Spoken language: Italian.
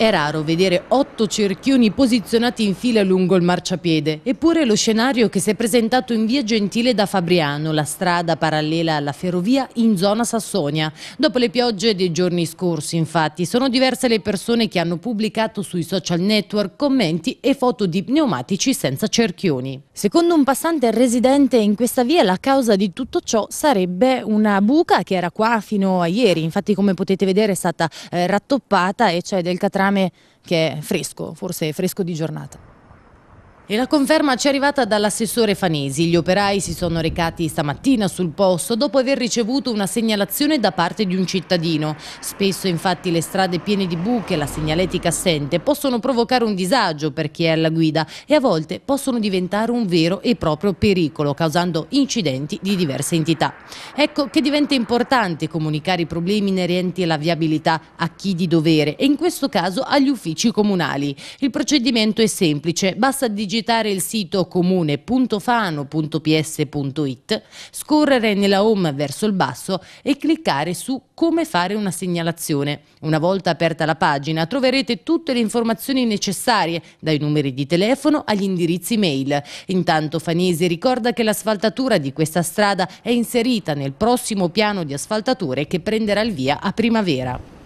È raro vedere otto cerchioni posizionati in fila lungo il marciapiede, eppure lo scenario che si è presentato in via Gentile da Fabriano, la strada parallela alla ferrovia in zona Sassonia. Dopo le piogge dei giorni scorsi, infatti, sono diverse le persone che hanno pubblicato sui social network commenti e foto di pneumatici senza cerchioni. Secondo un passante residente in questa via, la causa di tutto ciò sarebbe una buca che era qua fino a ieri. Infatti, come potete vedere, è stata eh, rattoppata e c'è del catrano salame che è fresco, forse fresco di giornata. E la conferma ci è arrivata dall'assessore Fanesi. Gli operai si sono recati stamattina sul posto dopo aver ricevuto una segnalazione da parte di un cittadino. Spesso infatti le strade piene di buche e la segnaletica assente possono provocare un disagio per chi è alla guida e a volte possono diventare un vero e proprio pericolo, causando incidenti di diverse entità. Ecco che diventa importante comunicare i problemi inerenti alla viabilità a chi di dovere e in questo caso agli uffici comunali. Il procedimento è semplice, basta digitare visitare il sito comune.fano.ps.it, scorrere nella home verso il basso e cliccare su Come fare una segnalazione. Una volta aperta la pagina troverete tutte le informazioni necessarie, dai numeri di telefono agli indirizzi mail. Intanto Fanesi ricorda che l'asfaltatura di questa strada è inserita nel prossimo piano di asfaltature che prenderà il via a primavera.